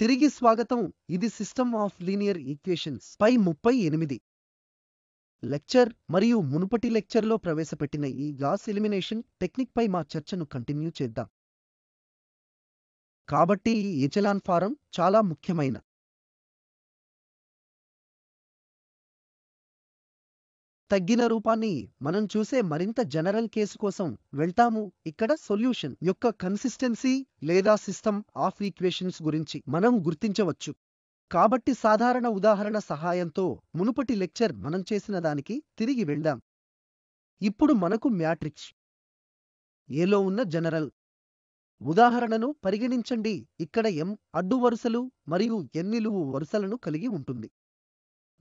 తిరిగి స్వాగతం ఇది సిస్టమ్ ఆఫ్ లీనియర్ ఈక్వేషన్స్ పై ముప్పై ఎనిమిది లెక్చర్ మరియు మునుపటి లెక్చర్లో ప్రవేశపెట్టిన ఈ గాస్ ఎలిమినేషన్ టెక్నిక్ పై మా చర్చను కంటిన్యూ చేద్దాం కాబట్టి ఈ ఎచలాన్ ఫారం చాలా ముఖ్యమైన తగ్గిన రూపాన్ని మనం చూసే మరింత జనరల్ కేసు కోసం వెళ్తాము ఇక్కడ సొల్యూషన్ యొక్క కన్సిస్టెన్సీ లేదా సిస్టమ్ ఆఫ్ ఈక్వేషన్స్ గురించి మనం గుర్తించవచ్చు కాబట్టి సాధారణ ఉదాహరణ సహాయంతో మునుపటి లెక్చర్ మనం చేసిన దానికి తిరిగి వెళ్దాం ఇప్పుడు మనకు మ్యాట్రిక్స్ ఏలో ఉన్న జనరల్ ఉదాహరణను పరిగణించండి ఇక్కడ ఎం అడ్డు వరుసలు మరియు ఎన్ నిలువు వరుసలను కలిగి ఉంటుంది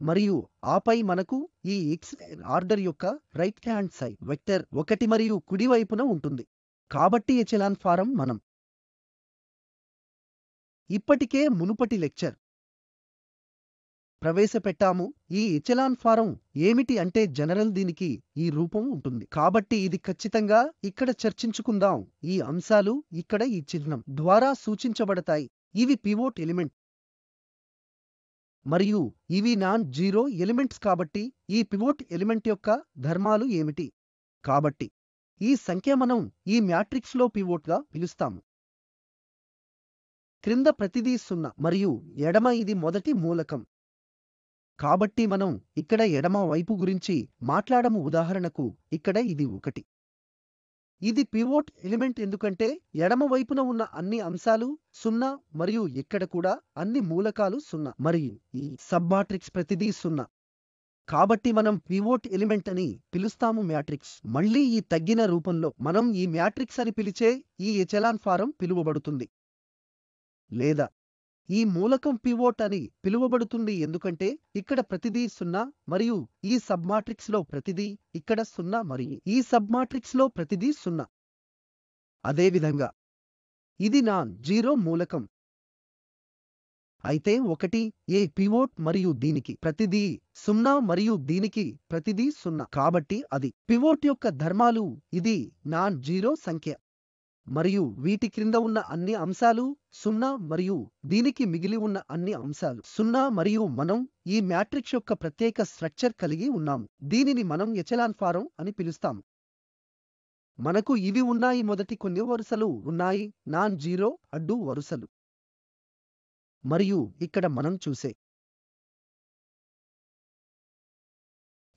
మరియు ఆపై మనకు ఈ ఎక్స్ ఆర్డర్ యొక్క రైట్ హ్యాండ్ సైడ్ వెక్టర్ ఒకటి మరియు కుడివైపున ఉంటుంది కాబట్టి ఎచెలాన్ ఫారం మనం ఇప్పటికే మునుపటి లెక్చర్ ప్రవేశపెట్టాము ఈ ఎచెలాన్ ఫారం ఏమిటి అంటే జనరల్ దీనికి ఈ రూపం ఉంటుంది కాబట్టి ఇది ఖచ్చితంగా ఇక్కడ చర్చించుకుందాం ఈ అంశాలు ఇక్కడ ఈ చిహ్నం ద్వారా సూచించబడతాయి ఇవి పివోట్ ఎలిమెంట్ మరియు ఇవి నాన్ జీరో ఎలిమెంట్స్ కాబట్టి ఈ పివోట్ ఎలిమెంట్ యొక్క ధర్మాలు ఏమిటి కాబట్టి ఈ సంఖ్య మనం ఈ మ్యాట్రిక్స్లో పివోట్గా పిలుస్తాము క్రింద ప్రతిదీ సున్నా మరియు ఎడమ ఇది మొదటి మూలకం కాబట్టి మనం ఇక్కడ ఎడమ వైపు గురించి మాట్లాడము ఉదాహరణకు ఇక్కడ ఇది ఒకటి ఇది పివోట్ ఎలిమెంట్ ఎందుకంటే ఎడమ వైపున ఉన్న అన్ని అంశాలు సున్నా మరియు ఇక్కడ కూడా అన్ని మూలకాలు సున్నా మరియు ఈ సబ్మాట్రిక్స్ ప్రతిదీ సున్నా కాబట్టి మనం పివోట్ ఎలిమెంట్ అని పిలుస్తాము మ్యాట్రిక్స్ మళ్ళీ ఈ తగ్గిన రూపంలో మనం ఈ మ్యాట్రిక్స్ అని పిలిచే ఈ ఎచలాన్ ఫారం పిలువబడుతుంది లేదా ఈ మూలకం పివోట్ అని పిలువబడుతుంది ఎందుకంటే ఇక్కడ ప్రతిదీ సున్నా మరియు ఈ సబ్మాట్రిక్స్ లో ప్రతిదీ ఇక్కడ సున్నా మరియు ఈ సబ్మాట్రిక్స్ లో ప్రతిదీ సున్నా అదేవిధంగా ఇది నా జీరో మూలకం అయితే ఒకటి ఏ పివోట్ మరియు దీనికి ప్రతిదీ సున్నా మరియు దీనికి ప్రతిదీ సున్నా కాబట్టి అది పివోట్ యొక్క ధర్మాలు ఇది నాన్ జీరో సంఖ్య మరియు వీటి క్రింద ఉన్న అన్ని అంశాలు సున్నా మరియు దీనికి మిగిలి ఉన్న అన్ని అంశాలు సున్నా మరియు మనం ఈ మ్యాట్రిక్స్ యొక్క ప్రత్యేక స్ట్రక్చర్ కలిగి ఉన్నాము దీనిని మనం ఎచలాన్ ఫారం అని పిలుస్తాము మనకు ఇవి ఉన్నాయి మొదటి కొన్ని వరుసలు ఉన్నాయి నాన్ జీరో అడ్డు వరుసలు మరియు ఇక్కడ మనం చూసే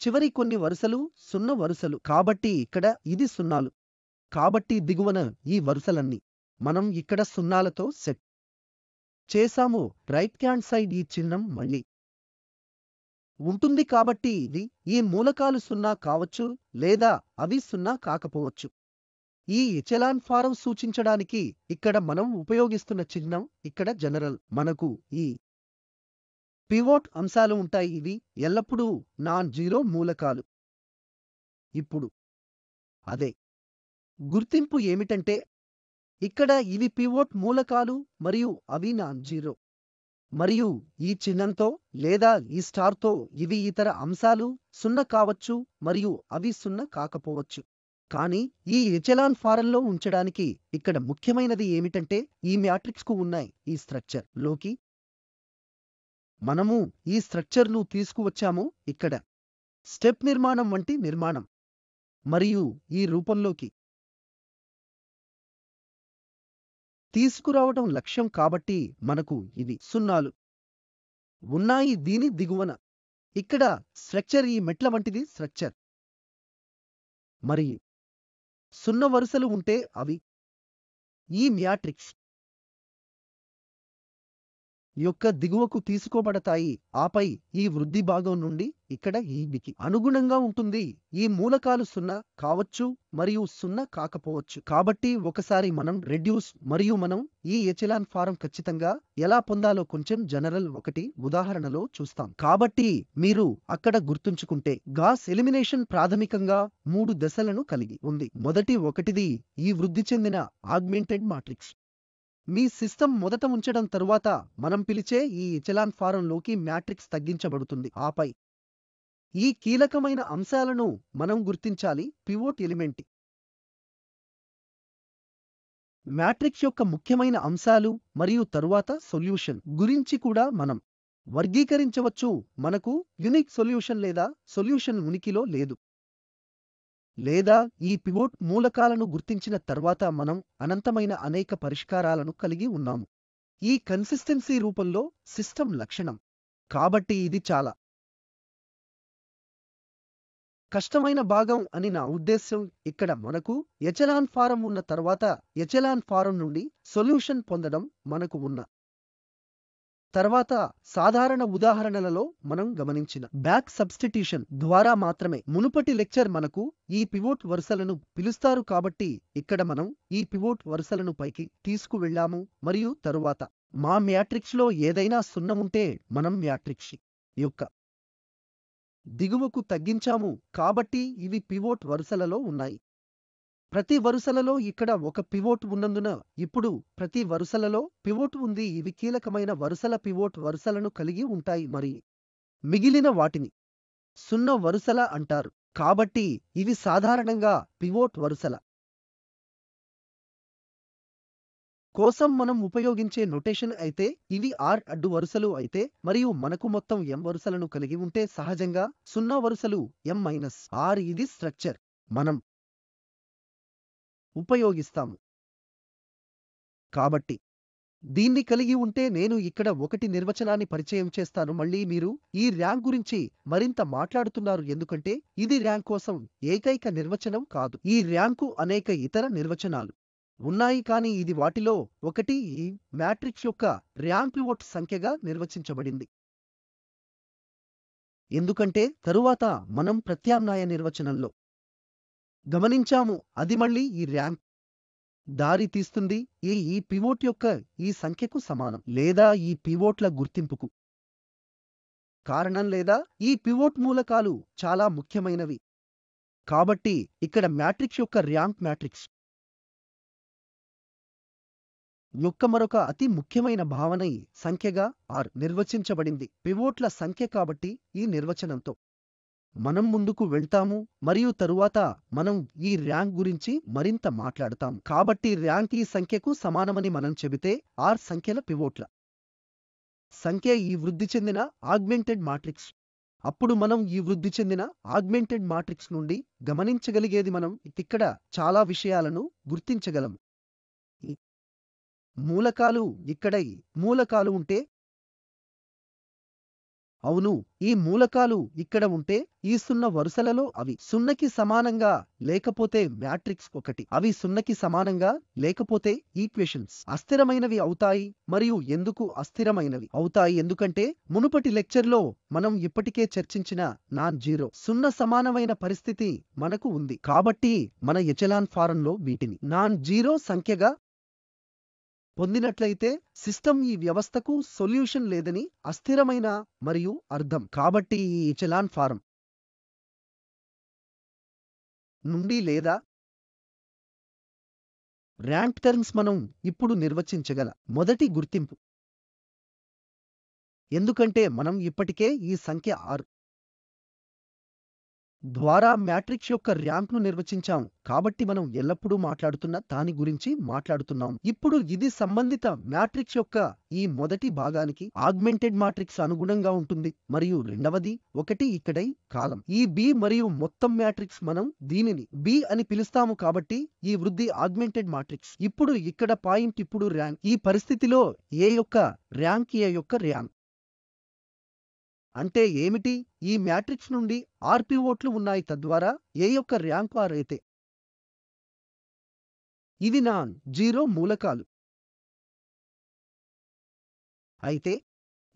చివరి కొన్ని వరుసలు సున్న వరుసలు కాబట్టి ఇక్కడ ఇది సున్నాలు కాబట్టి దిగువన ఈ వరుసలన్నీ మనం ఇక్కడ సున్నాలతో సెట్ చేసాము రైట్ హ్యాండ్ సైడ్ ఈ చిహ్నం మళ్ళీ ఉంటుంది కాబట్టి ఇది ఈ మూలకాలు సున్నా కావచ్చు లేదా అవి సున్నా కాకపోవచ్చు ఈ ఎచెలాన్ ఫారం సూచించడానికి ఇక్కడ మనం ఉపయోగిస్తున్న చిహ్నం ఇక్కడ జనరల్ మనకు ఈ పివోట్ అంశాలు ఉంటాయి ఇవి ఎల్లప్పుడూ నాన్ జీరో మూలకాలు ఇప్పుడు అదే గుర్తింపు ఏమిటంటే ఇక్కడ ఇవి పివోట్ మూలకాలు మరియు అవి నాన్ జీరో మరియు ఈ చిహ్నంతో లేదా ఈ స్టార్తో ఇవి ఇతర అంశాలు సున్న కావచ్చు మరియు అవి సున్న కాకపోవచ్చు కానీ ఈ ఎచెలాన్ ఫారంలో ఉంచడానికి ఇక్కడ ముఖ్యమైనది ఏమిటంటే ఈ మ్యాట్రిక్స్కు ఉన్నాయి ఈ స్ట్రక్చర్ లోకి మనము ఈ స్ట్రక్చర్ను తీసుకువచ్చాము ఇక్కడ స్టెప్ నిర్మాణం వంటి నిర్మాణం మరియు ఈ రూపంలోకి తీసుకురావటం లక్ష్యం కాబట్టి మనకు ఇది సున్నాలు ఉన్నాయి దీని దిగువన ఇక్కడ స్ట్రక్చర్ ఈ మెట్ల వంటిది స్ట్రక్చర్ మరి సున్న వరుసలు ఉంటే అవి ఈ మ్యాట్రిక్స్ యొక్క దిగువకు తీసుకోబడతాయి ఆపై ఈ వృద్ధి భాగం నుండి ఇక్కడ ఈ మికి అనుగుణంగా ఉంటుంది ఈ మూలకాలు సున్నా కావచ్చు మరియు సున్నా కాకపోవచ్చు కాబట్టి ఒకసారి మనం రెడ్యూస్ మరియు మనం ఈ ఎచిలాన్ ఫారం ఖచ్చితంగా ఎలా పొందాలో కొంచెం జనరల్ ఒకటి ఉదాహరణలో చూస్తాం కాబట్టి మీరు అక్కడ గుర్తుంచుకుంటే గాస్ ఎలిమినేషన్ ప్రాథమికంగా మూడు దశలను కలిగి ఉంది మొదటి ఒకటిది ఈ వృద్ధి చెందిన ఆగ్మెంటెడ్ మాట్రిక్స్ మీ సిస్టమ్ మొదట ఉంచడం తరువాత మనం పిలిచే ఈ ఇచలాన్ ఫారంలోకి మ్యాట్రిక్స్ తగ్గించబడుతుంది ఆపై ఈ కీలకమైన అంశాలను మనం గుర్తించాలి పివోట్ ఎలిమెంట్ మ్యాట్రిక్స్ యొక్క ముఖ్యమైన అంశాలు మరియు తరువాత సొల్యూషన్ గురించి కూడా మనం వర్గీకరించవచ్చు మనకు యునిక్ సొల్యూషన్ లేదా సొల్యూషన్ ఉనికిలో లేదు లేదా ఈ పివోట్ మూలకాలను గుర్తించిన తర్వాత మనం అనంతమైన అనేక పరిష్కారాలను కలిగి ఉన్నాము ఈ కన్సిస్టెన్సీ రూపంలో సిస్టమ్ లక్షణం కాబట్టి ఇది చాలా కష్టమైన భాగం అని నా ఉద్దేశ్యం ఇక్కడ మనకు ఎచెలాన్ ఫారం ఉన్న తర్వాత ఎచెలాన్ ఫారం నుండి సొల్యూషన్ పొందడం మనకు ఉన్న తర్వాత సాధారణ ఉదాహరణలలో మనం గమనించిన బ్యాక్ సబ్స్టిట్యూషన్ ద్వారా మాత్రమే మునుపటి లెక్చర్ మనకు ఈ పివోట్ వరుసలను పిలుస్తారు కాబట్టి ఇక్కడ మనం ఈ పివోట్ వరుసలను పైకి తీసుకువెళ్ళాము మరియు తరువాత మా మ్యాట్రిక్స్లో ఏదైనా సున్న ఉంటే మనం మ్యాట్రిక్స్ యొక్క దిగువకు తగ్గించాము కాబట్టి ఇవి పివోట్ వరుసలలో ఉన్నాయి ప్రతి వరుసలలో ఇక్కడ ఒక పివోట్ ఉన్నందున ఇప్పుడు ప్రతి వరుసలలో పివోట్ ఉంది ఇవి కీలకమైన వరుసల పివోట్ వరుసలను కలిగి ఉంటాయి మరి మిగిలిన వాటిని సున్న వరుసల అంటారు కాబట్టి ఇవి సాధారణంగా పివోట్ వరుసల కోసం మనం ఉపయోగించే నొటేషన్ అయితే ఇవి ఆర్ అడ్డు వరుసలు అయితే మరియు మనకు మొత్తం ఎం వరుసలను కలిగి ఉంటే సహజంగా సున్నా వరుసలు ఎం మైనస్ ఆర్ ఇది స్ట్రక్చర్ మనం ఉపయోగిస్తాము కాబట్టి దీన్ని కలిగి ఉంటే నేను ఇక్కడ ఒకటి నిర్వచనాన్ని పరిచయం చేస్తాను మళ్ళీ మీరు ఈ ర్యాంక్ గురించి మరింత మాట్లాడుతున్నారు ఎందుకంటే ఇది ర్యాంక్ కోసం ఏకైక నిర్వచనం కాదు ఈ ర్యాంకు అనేక ఇతర నిర్వచనాలు ఉన్నాయి కానీ ఇది వాటిలో ఒకటి ఈ మ్యాట్రిక్స్ యొక్క ర్యాంక్ ఓట్ సంఖ్యగా నిర్వచించబడింది ఎందుకంటే తరువాత మనం ప్రత్యామ్నాయ నిర్వచనంలో గమనించాము అది మళ్ళీ ఈ ర్యాంక్ దారి తీస్తుంది ఏ ఈ పివోట్ యొక్క ఈ సంఖ్యకు సమానం లేదా ఈ పివోట్ల గుర్తింపుకు కారణం లేదా ఈ పివోట్ మూలకాలు చాలా ముఖ్యమైనవి కాబట్టి ఇక్కడ మ్యాట్రిక్స్ యొక్క ర్యాంక్ మ్యాట్రిక్స్ యొక్క మరొక అతి ముఖ్యమైన భావనై సంఖ్యగా ఆర్ నిర్వచించబడింది పివోట్ల సంఖ్య కాబట్టి ఈ నిర్వచనంతో మనం ముందుకు వెళ్తాము మరియు తరువాత మనం ఈ ర్యాంక్ గురించి మరింత మాట్లాడతాం కాబట్టి ర్యాంక్ ఈ సంఖ్యకు సమానమని మనం చెబితే ఆర్ సంఖ్యల పివోట్ల సంఖ్య ఈ వృద్ధి చెందిన ఆగ్మెంటెడ్ మాట్రిక్స్ అప్పుడు మనం ఈ వృద్ధి చెందిన ఆగ్మెంటెడ్ మాట్రిక్స్ నుండి గమనించగలిగేది మనం ఇక్కడ చాలా విషయాలను గుర్తించగలం మూలకాలు ఇక్కడ మూలకాలు ఉంటే అవును ఈ మూలకాలు ఇక్కడ ఉంటే ఈ సున్న వరుసలలో అవి సున్నకి సమానంగా లేకపోతే మ్యాట్రిక్స్ ఒకటి అవి సున్నకి సమానంగా లేకపోతే ఈక్వేషన్స్ అస్థిరమైనవి అవుతాయి మరియు ఎందుకు అస్థిరమైనవి అవుతాయి ఎందుకంటే మునుపటి లెక్చర్లో మనం ఇప్పటికే చర్చించిన నాన్ జీరో సున్న సమానమైన పరిస్థితి మనకు ఉంది కాబట్టి మన ఎచెలాన్ ఫారంలో వీటిని నాన్ జీరో సంఖ్యగా పొందినట్లయితే సిస్టమ్ ఈ వ్యవస్థకు సొల్యూషన్ లేదని అస్థిరమైన మరియు అర్థం కాబట్టి ఈ చలాన్ ఫారం నుండి లేదా ర్యాంక్ టర్మ్స్ మనం ఇప్పుడు నిర్వచించగల మొదటి గుర్తింపు ఎందుకంటే మనం ఇప్పటికే ఈ సంఖ్య ఆరు ద్వారా మ్యాట్రిక్స్ యొక్క ర్యాంక్ను నిర్వచించాం కాబట్టి మనం ఎల్లప్పుడూ మాట్లాడుతున్న దాని గురించి మాట్లాడుతున్నాం ఇప్పుడు ఇది సంబంధిత మ్యాట్రిక్స్ యొక్క ఈ మొదటి భాగానికి ఆగ్మెంటెడ్ మ్యాట్రిక్స్ అనుగుణంగా ఉంటుంది మరియు రెండవది ఒకటి ఇక్కడై కాలం ఈ బి మరియు మొత్తం మ్యాట్రిక్స్ మనం దీనిని బి అని పిలుస్తాము కాబట్టి ఈ వృద్ధి ఆగ్మెంటెడ్ మ్యాట్రిక్స్ ఇప్పుడు ఇక్కడ పాయింట్ ఇప్పుడు ర్యాంక్ ఈ పరిస్థితిలో ఏ యొక్క ర్యాంక్ ఏ యొక్క ర్యాంక్ అంటే ఏమిటి ఈ మ్యాట్రిక్స్ నుండి ఆర్పి ఓట్లు ఉన్నాయి తద్వారా ఏ యొక్క ర్యాంక్ వారైతే ఇది నాన్ జీరో మూలకాలు అయితే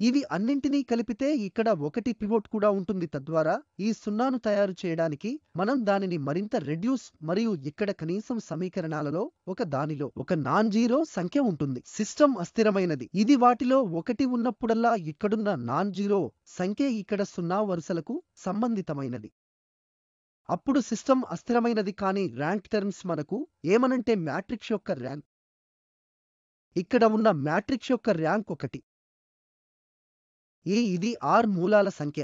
ఇవి అన్నింటినీ కలిపితే ఇక్కడ ఒకటి పివోట్ కూడా ఉంటుంది తద్వారా ఈ సున్నాను తయారు చేయడానికి మనం దానిని మరింత రెడ్యూస్ మరియు ఇక్కడ కనీసం సమీకరణాలలో ఒక దానిలో ఒక నాన్ జీరో సంఖ్య ఉంటుంది సిస్టమ్ అస్థిరమైనది ఇది వాటిలో ఒకటి ఉన్నప్పుడల్లా ఇక్కడున్న నాన్ జీరో సంఖ్య ఇక్కడ సున్నా వరుసలకు సంబంధితమైనది అప్పుడు సిస్టమ్ అస్థిరమైనది కానీ ర్యాంక్ టర్మ్స్ మనకు ఏమనంటే మ్యాట్రిక్స్ యొక్క ర్యాంక్ ఇక్కడ ఉన్న మ్యాట్రిక్స్ యొక్క ర్యాంక్ ఒకటి ఏ ఇది ఆర్ మూలాల సంఖ్య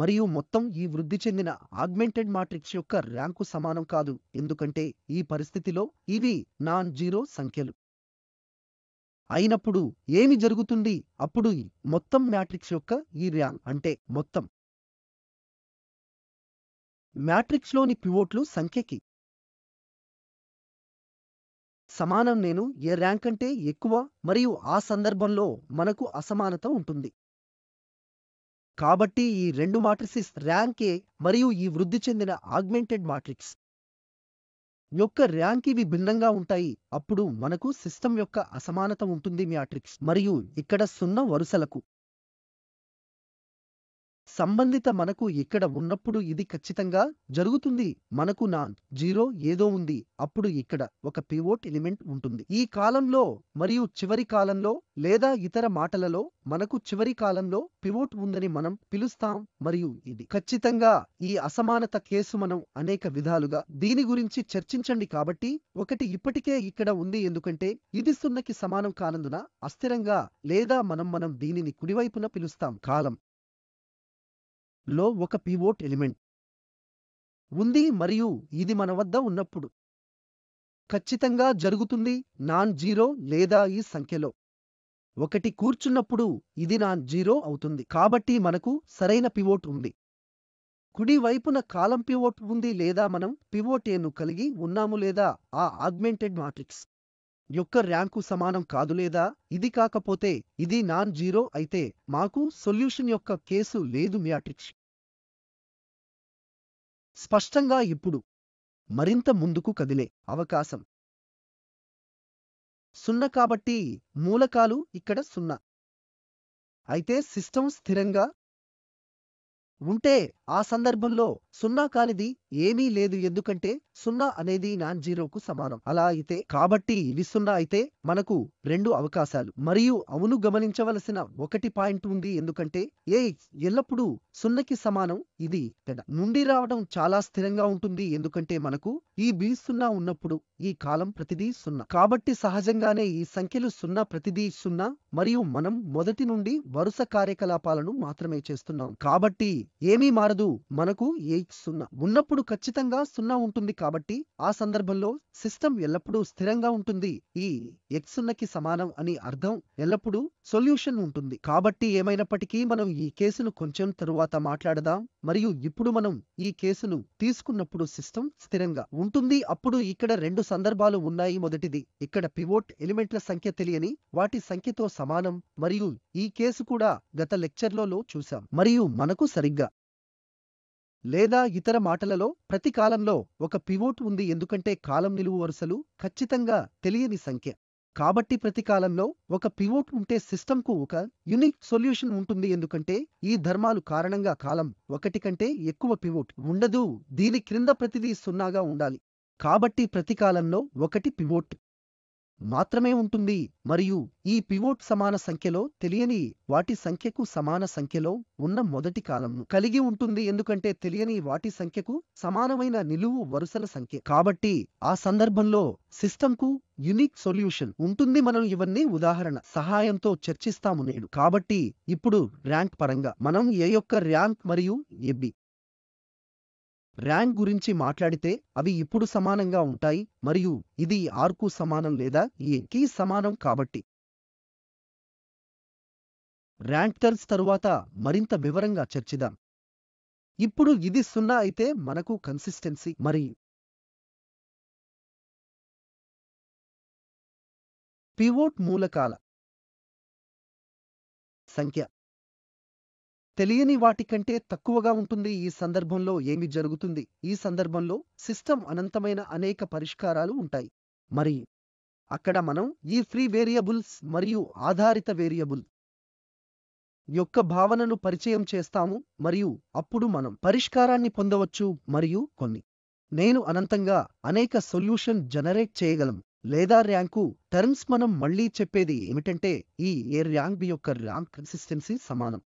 మరియు మొత్తం ఈ వృద్ధి చెందిన ఆగ్మెంటెడ్ మాట్రిక్స్ యొక్క ర్యాంకు సమానం కాదు ఎందుకంటే ఈ పరిస్థితిలో ఇవి నాన్ జీరో సంఖ్యలు అయినప్పుడు ఏమి జరుగుతుంది అప్పుడు ఈ మొత్తం మ్యాట్రిక్స్ యొక్క ఈ ర్యాంక్ అంటే మొత్తం మ్యాట్రిక్స్లోని పివోట్లు సంఖ్యకి సమానం నేను ఏ ర్యాంక్ అంటే ఎక్కువ మరియు ఆ సందర్భంలో మనకు అసమానత ఉంటుంది కాబట్టి ఈ రెండు మాట్రిసిస్ ర్యాంక్ ఏ మరియు ఈ వృద్ధి చెందిన ఆగ్మెంటెడ్ మాట్రిక్స్ యొక్క ర్యాంక్ ఇవి భిన్నంగా ఉంటాయి అప్పుడు మనకు సిస్టమ్ యొక్క అసమానత ఉంటుంది మ్యాట్రిక్స్ మరియు ఇక్కడ సున్న వరుసలకు సంబంధిత మనకు ఇక్కడ ఉన్నప్పుడు ఇది ఖచ్చితంగా జరుగుతుంది మనకు నాన్ జీరో ఏదో ఉంది అప్పుడు ఇక్కడ ఒక పివోట్ ఎలిమెంట్ ఉంటుంది ఈ కాలంలో మరియు చివరి కాలంలో లేదా ఇతర మాటలలో మనకు చివరి కాలంలో పివోట్ ఉందని మనం పిలుస్తాం మరియు ఇది ఖచ్చితంగా ఈ అసమానత కేసు మనం అనేక విధాలుగా దీని గురించి చర్చించండి కాబట్టి ఒకటి ఇప్పటికే ఇక్కడ ఉంది ఎందుకంటే ఇది సున్నకి సమానం కానందున అస్థిరంగా లేదా మనం మనం దీనిని కుడివైపున పిలుస్తాం కాలం లో ఒక పివోట్ ఎలిమెంట్ ఉంది మరియు ఇది మన వద్ద ఉన్నప్పుడు ఖచ్చితంగా జరుగుతుంది నాన్ జీరో లేదా ఈ సంఖ్యలో ఒకటి కూర్చున్నప్పుడు ఇది నాన్ జీరో అవుతుంది కాబట్టి మనకు సరైన పివోట్ ఉంది కుడి వైపున కాలం పివోట్ ఉంది లేదా మనం పివోటేను కలిగి ఉన్నాము లేదా ఆ ఆగ్మెంటెడ్ మాట్రిక్స్ యొక్క ర్యాంకు సమానం కాదులేదా ఇది కాకపోతే ఇది నాన్ జీరో అయితే మాకు సొల్యూషన్ యొక్క కేసు లేదు మ్యాట్రిక్స్ స్పష్టంగా ఇప్పుడు మరింత ముందుకు కదిలే అవకాశం సున్న కాబట్టి మూలకాలు ఇక్కడ సున్నా అయితే సిస్టమ్ స్థిరంగా ఉంటే ఆ సందర్భంలో సున్నా కానిది ఏమీ లేదు ఎందుకంటే సున్నా అనేది నాన్ జీరోకు సమానం అలా అయితే కాబట్టి ఇది సున్నా అయితే మనకు రెండు అవకాశాలు మరియు అవును గమనించవలసిన ఒకటి పాయింట్ ఉంది ఎందుకంటే ఏ ఎల్లప్పుడూ సున్నకి సమానం ఇది తేడా నుండి రావడం చాలా స్థిరంగా ఉంటుంది ఎందుకంటే మనకు ఈ బి సున్నా ఉన్నప్పుడు ఈ కాలం ప్రతిదీ సున్నా కాబట్టి సహజంగానే ఈ సంఖ్యలు సున్నా ప్రతిదీ సున్నా మరియు మనం మొదటి నుండి వరుస కార్యకలాపాలను మాత్రమే చేస్తున్నాం కాబట్టి ఏమీ మారదు మనకు ఏ సున్నా ఉన్నప్పుడు ఖచ్చితంగా సున్నా ఉంటుంది కాబట్టి ఆ సందర్భంలో సిస్టమ్ ఎల్లప్పుడూ స్థిరంగా ఉంటుంది ఈ ఎక్స్ సున్నకి సమానం అని అర్థం ఎల్లప్పుడూ సొల్యూషన్ ఉంటుంది కాబట్టి ఏమైనప్పటికీ మనం ఈ కేసును కొంచెం తరువాత మాట్లాడదాం మరియు ఇప్పుడు మనం ఈ కేసును తీసుకున్నప్పుడు సిస్టమ్ స్థిరంగా ఉంటుంది అప్పుడు ఇక్కడ రెండు సందర్భాలు ఉన్నాయి మొదటిది ఇక్కడ పివోట్ ఎలిమెంట్ల సంఖ్య తెలియని వాటి సంఖ్యతో సమానం మరియు ఈ కేసు కూడా గత లెక్చర్లలో చూశాం మరియు మనకు సరిగ్గా లేదా ఇతర మాటలలో ప్రతి కాలంలో ఒక పివోట్ ఉంది ఎందుకంటే కాలం నిలువు వరుసలు ఖచ్చితంగా తెలియని సంఖ్య కాబట్టి ప్రతి కాలంలో ఒక పివోట్ ఉంటే సిస్టమ్కు ఒక యునిక్ సొల్యూషన్ ఉంటుంది ఎందుకంటే ఈ ధర్మాలు కారణంగా కాలం ఒకటి కంటే ఎక్కువ పివోట్ ఉండదు దీని క్రింద ప్రతిదీ సున్నాగా ఉండాలి కాబట్టి ప్రతి కాలంలో ఒకటి పివోట్ మాత్రమే ఉంటుంది మరియు ఈ పివోట్ సమాన సంఖ్యలో తెలియని వాటి సంఖ్యకు సమాన సంఖ్యలో ఉన్న మొదటి కాలం కలిగి ఉంటుంది ఎందుకంటే తెలియని వాటి సంఖ్యకు సమానమైన నిలువు వరుసల సంఖ్య కాబట్టి ఆ సందర్భంలో సిస్టంకు యునిక్ సొల్యూషన్ ఉంటుంది మనం ఇవన్నీ ఉదాహరణ సహాయంతో చర్చిస్తాము నేడు కాబట్టి ఇప్పుడు ర్యాంక్ పరంగా మనం ఏ యొక్క ర్యాంక్ మరియు ఎబ్బి ర్యాంక్ గురించి మాట్లాడితే అవి ఇప్పుడు సమానంగా ఉంటాయి మరియు ఇది ఆర్కు సమానం లేదా ఏకీ సమానం కాబట్టి ర్యాంక్ టర్న్స్ తరువాత మరింత వివరంగా చర్చిదాం ఇప్పుడు ఇది సున్నా అయితే మనకు కన్సిస్టెన్సీ మరి పివోట్ మూలకాల సంఖ్య తెలియని వాటికంటే తక్కువగా ఉంటుంది ఈ సందర్భంలో ఏమి జరుగుతుంది ఈ సందర్భంలో సిస్టమ్ అనంతమైన అనేక పరిష్కారాలు ఉంటాయి మరి అక్కడ మనం ఈ ఫ్రీ వేరియబుల్స్ మరియు ఆధారిత వేరియబుల్ యొక్క భావనను పరిచయం చేస్తాము మరియు అప్పుడు మనం పరిష్కారాన్ని పొందవచ్చు మరియు కొన్ని నేను అనంతంగా అనేక సొల్యూషన్ జనరేట్ చేయగలం లేదా ర్యాంకు టర్మ్స్ మనం మళ్లీ చెప్పేది ఏమిటంటే ఈ ఏ ర్యాంక్ బి యొక్క ర్యాంక్ కన్సిస్టెన్సీ సమానం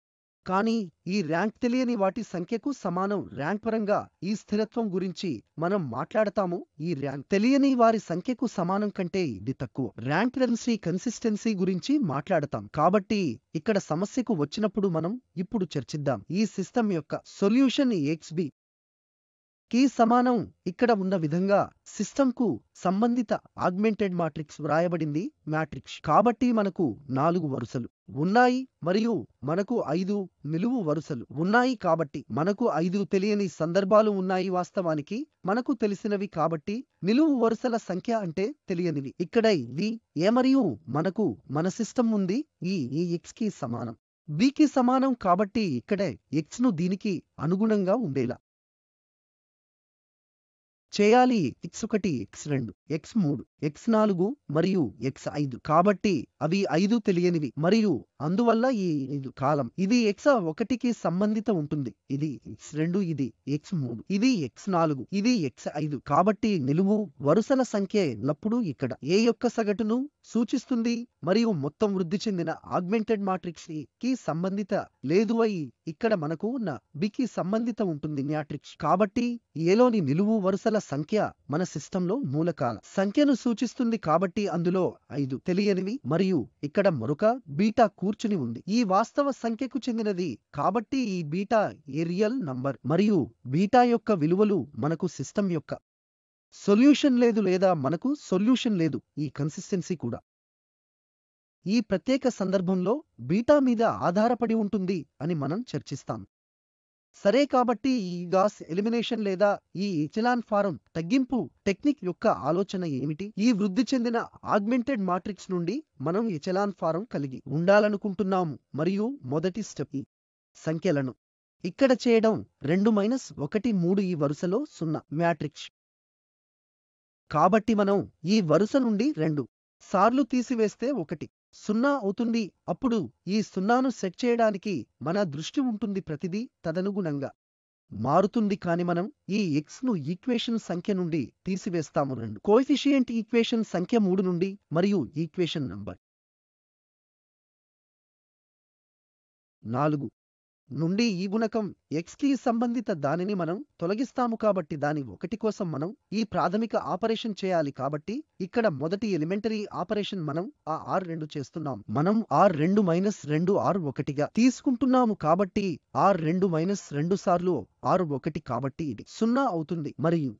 కానీ ఈ ర్యాంక్ తెలియని వాటి సంఖ్యకు సమానం ర్యాంక్ పరంగా ఈ స్థిరత్వం గురించి మనం మాట్లాడతాము ఈ ర్యాంక్ తెలియని వారి సంఖ్యకు సమానం కంటే ఇది తక్కువ ర్యాంక్ రెన్సీ కన్సిస్టెన్సీ గురించి మాట్లాడతాం కాబట్టి ఇక్కడ సమస్యకు వచ్చినప్పుడు మనం ఇప్పుడు చర్చిద్దాం ఈ సిస్టమ్ యొక్క సొల్యూషన్ ఎక్స్ బి కి సమానం ఇక్కడ ఉన్న విధంగా సిస్టంకు సంబంధిత ఆగ్మెంటెడ్ మాట్రిక్స్ వ్రాయబడింది మ్యాట్రిక్స్ కాబట్టి మనకు నాలుగు వరుసలు ఉన్నాయి మరియు మనకు ఐదు నిలువు వరుసలు ఉన్నాయి కాబట్టి మనకు ఐదు తెలియని సందర్భాలు ఉన్నాయి వాస్తవానికి మనకు తెలిసినవి కాబట్టి నిలువు వరుసల సంఖ్య అంటే తెలియనివి ఇక్కడ ఇది ఏ మరియు మనకు మన సిస్టమ్ ఉంది ఈ ఈ కి సమానం b సమానం కాబట్టి ఇక్కడే ఎక్స్ ను దీనికి అనుగుణంగా ఉండేలా చేయాలి ఎక్స్ ఒకటి ఎక్స్ రెండు ఎక్స్ మూడు ఎక్స్ నాలుగు మరియు ఎక్స్ ఐదు కాబట్టి అవి ఐదు తెలియనివి మరియు అందువల్ల ఈ ఐదు కాలం ఇది ఎక్స్ ఒకటికి సంబంధిత ఉంటుంది ఇది ఎక్స్ రెండు ఇది ఎక్స్ మూడు ఇది ఎక్స్ నాలుగు ఇది ఎక్స్ ఐదు కాబట్టి నిలువు వరుసల సంఖ్య ఎల్లప్పుడూ ఇక్కడ ఏ యొక్క సగటును సూచిస్తుంది మరియు మొత్తం వృద్ధి చెందిన ఆగ్మెంటెడ్ మాట్రిక్స్ ఏ కి సంబంధిత లేదు అయి ఇక్కడ మనకు ఉన్న బికి సంబంధిత ఉంటుంది మ్యాట్రిక్స్ కాబట్టి ఏలోని నిలువు వరుసల సంఖ్య మన సిస్టంలో మూలకాల సంఖ్యను సూచిస్తుంది కాబట్టి అందులో ఐదు తెలియనివి మరియు ఇక్కడ మరొక బీటా కూర్చుని ఉంది ఈ వాస్తవ సంఖ్యకు చెందినది కాబట్టి ఈ బీటా ఏ రియల్ నంబర్ మరియు బీటా యొక్క విలువలు మనకు సిస్టమ్ యొక్క సొల్యూషన్ లేదు లేదా మనకు సొల్యూషన్ లేదు ఈ కన్సిస్టెన్సీ కూడా ఈ ప్రత్యేక సందర్భంలో బీటా మీద ఆధారపడి ఉంటుంది అని మనం చర్చిస్తాం సరే కాబట్టి ఈ గాస్ ఎలిమినేషన్ లేదా ఈ ఇచలాన్ ఫారం తగ్గింపు టెక్నిక్ యొక్క ఆలోచన ఏమిటి ఈ వృద్ధి చెందిన ఆగ్మెంటెడ్ మాట్రిక్స్ నుండి మనం ఇచలాన్ ఫారం కలిగి ఉండాలనుకుంటున్నాము మరియు మొదటి స్టెప్ ఈ సంఖ్యలను ఇక్కడ చేయడం రెండు మైనస్ ఒకటి మూడు ఈ వరుసలో సున్నా మ్యాట్రిక్స్ కాబట్టి మనం ఈ వరుస నుండి రెండు సార్లు తీసివేస్తే ఒకటి సున్నా అవుతుంది అప్పుడు ఈ సున్నాను సెట్ చేయడానికి మన దృష్టి ఉంటుంది ప్రతిదీ తదనుగుణంగా మారుతుంది కాని మనం ఈ ఎక్స్ను ఈక్వేషన్ సంఖ్య నుండి తీసివేస్తాము రెండు కోఎఫిషియంట్ ఈక్వేషన్ సంఖ్య మూడు నుండి మరియు ఈక్వేషన్ నంబర్ నాలుగు నుండి ఈ గుణకం ఎక్స్కి సంబంధిత దానిని మనం తొలగిస్తాము కాబట్టి దాని ఒకటి కోసం మనం ఈ ప్రాథమిక ఆపరేషన్ చేయాలి కాబట్టి ఇక్కడ మొదటి ఎలిమెంటరీ ఆపరేషన్ మనం ఆ ఆర్ రెండు చేస్తున్నాం మనం ఆర్ రెండు మైనస్ రెండు ఆర్ ఒకటిగా తీసుకుంటున్నాము కాబట్టి ఆర్ రెండు మైనస్ రెండు సార్లు ఆరు ఒకటి కాబట్టి ఇది సున్నా అవుతుంది మరియు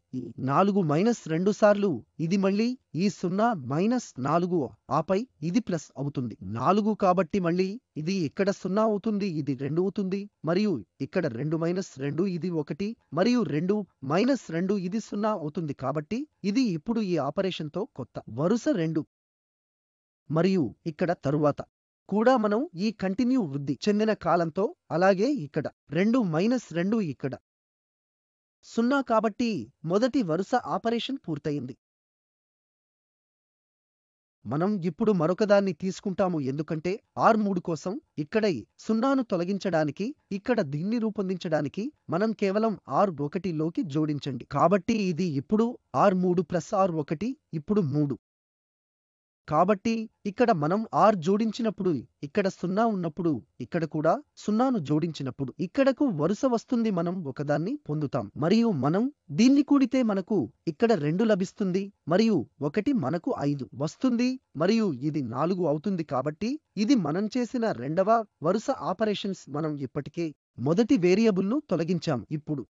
నాలుగు మైనస్ రెండు సార్లు ఇది మళ్ళీ ఈ సున్నా మైనస్ నాలుగు ఆపై ఇది ప్లస్ అవుతుంది నాలుగు కాబట్టి మళ్ళీ ఇది ఇక్కడ సున్నా అవుతుంది ఇది రెండు అవుతుంది మరియు ఇక్కడ రెండు మైనస్ రెండు ఇది ఒకటి మరియు రెండు మైనస్ రెండు ఇది సున్నా అవుతుంది కాబట్టి ఇది ఇప్పుడు ఈ ఆపరేషన్తో కొత్త వరుస రెండు మరియు ఇక్కడ తరువాత కూడా మనం ఈ కంటిన్యూ వృద్ధి చెందిన కాలంతో అలాగే ఇక్కడ రెండు మైనస్ రెండు ఇక్కడ సున్నా కాబట్టి మొదటి వరుస ఆపరేషన్ పూర్తయింది మనం ఇప్పుడు మరొకదాన్ని తీసుకుంటాము ఎందుకంటే ఆర్ మూడు కోసం ఇక్కడ సున్నాను తొలగించడానికి ఇక్కడ దీన్ని రూపొందించడానికి మనం కేవలం ఆర్ ఒకటిలోకి జోడించండి కాబట్టి ఇది ఇప్పుడు ఆర్ మూడు ప్లస్ ఆర్ ఒకటి ఇప్పుడు మూడు కాబట్టి ఇక్కడ మనం ఆర్ జోడించినప్పుడు ఇక్కడ సున్నా ఉన్నప్పుడు ఇక్కడ కూడా సున్నాను జోడించినప్పుడు ఇక్కడకు వరుస వస్తుంది మనం ఒకదాన్ని పొందుతాం మరియు మనం దీన్ని కూడితే మనకు ఇక్కడ రెండు లభిస్తుంది మరియు ఒకటి మనకు ఐదు వస్తుంది మరియు ఇది నాలుగు అవుతుంది కాబట్టి ఇది మనం చేసిన రెండవ వరుస ఆపరేషన్స్ మనం ఇప్పటికే మొదటి వేరియబుల్ను తొలగించాం ఇప్పుడు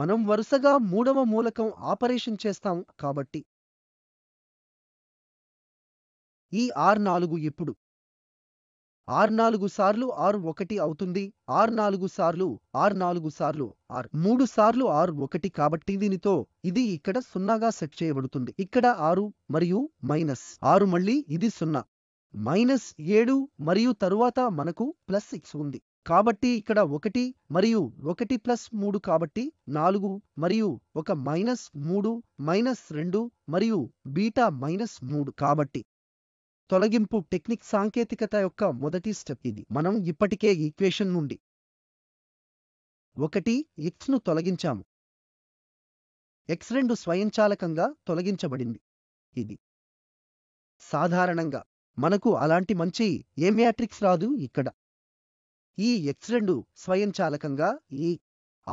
మనం వరుసగా మూడవ మూలకం ఆపరేషన్ చేస్తాం కాబట్టి ఈ ఆర్ నాలుగు ఇప్పుడు ఆర్ నాలుగు సార్లు ఆర్ ఒకటి అవుతుంది ఆర్ నాలుగు సార్లు ఆర్ నాలుగు సార్లు ఆర్ మూడు సార్లు ఆర్ ఒకటి కాబట్టి దీనితో ఇది ఇక్కడ సున్నాగా సెట్ చేయబడుతుంది ఇక్కడ ఆరు మరియు మైనస్ ఆరు మళ్ళీ ఇది సున్నా మైనస్ ఏడు మరియు తరువాత మనకు ప్లస్ సిక్స్ ఉంది కాబట్టి ఇక్కడ ఒకటి మరియు ఒకటి ప్లస్ మూడు కాబట్టి నాలుగు మరియు ఒక మైనస్ మూడు మైనస్ రెండు మరియు బీటా మైనస్ మూడు కాబట్టి తొలగింపు టెక్నిక్ సాంకేతికత యొక్క మొదటి స్టెప్ ఇది మనం ఇప్పటికే ఈక్వేషన్ నుండి ఒకటి ను తొలగించాము ఎక్స్ రెండు స్వయంచాలకంగా తొలగించబడింది ఇది సాధారణంగా మనకు అలాంటి మంచి ఏ మ్యాట్రిక్స్ రాదు ఇక్కడ ఈ ఎక్స్ రెండు స్వయంచాలకంగా ఈ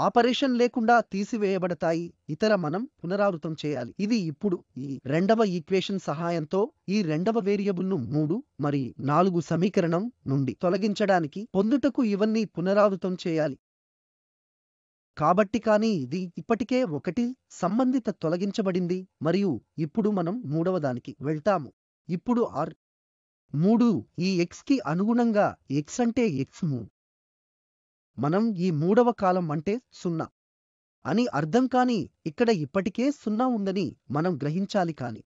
ఆపరేషన్ లేకుండా తీసివేయబడతాయి ఇతర మనం పునరావృతం చేయాలి ఇది ఇప్పుడు ఈ రెండవ ఈక్వేషన్ సహాయంతో ఈ రెండవ వేరియబుల్ ను మూడు మరి నాలుగు సమీకరణం నుండి తొలగించడానికి పొందుటకు ఇవన్నీ పునరావృతం చేయాలి కాబట్టి కానీ ఇది ఇప్పటికే ఒకటి సంబంధిత తొలగించబడింది మరియు ఇప్పుడు మనం మూడవదానికి వెళ్తాము ఇప్పుడు ఆర్ మూడు ఈ ఎక్స్ కి అనుగుణంగా ఎక్స్ అంటే ఎక్స్ మూడు మనం ఈ మూడవ కాలం అంటే సున్నా అని అర్థం కాని ఇక్కడ ఇప్పటికే సున్నా ఉందని మనం గ్రహించాలి కాని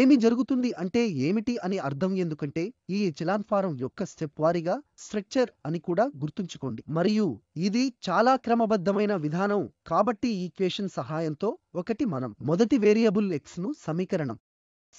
ఏమి జరుగుతుంది అంటే ఏమిటి అని అర్థం ఎందుకంటే ఈ చిలాన్ఫారం యొక్క స్టెప్ వారీగా స్ట్రక్చర్ అని కూడా గుర్తుంచుకోండి మరియు ఇది చాలా క్రమబద్ధమైన విధానం కాబట్టి ఈక్వేషన్ సహాయంతో ఒకటి మనం మొదటి వేరియబుల్ ఎక్స్ ను సమీకరణం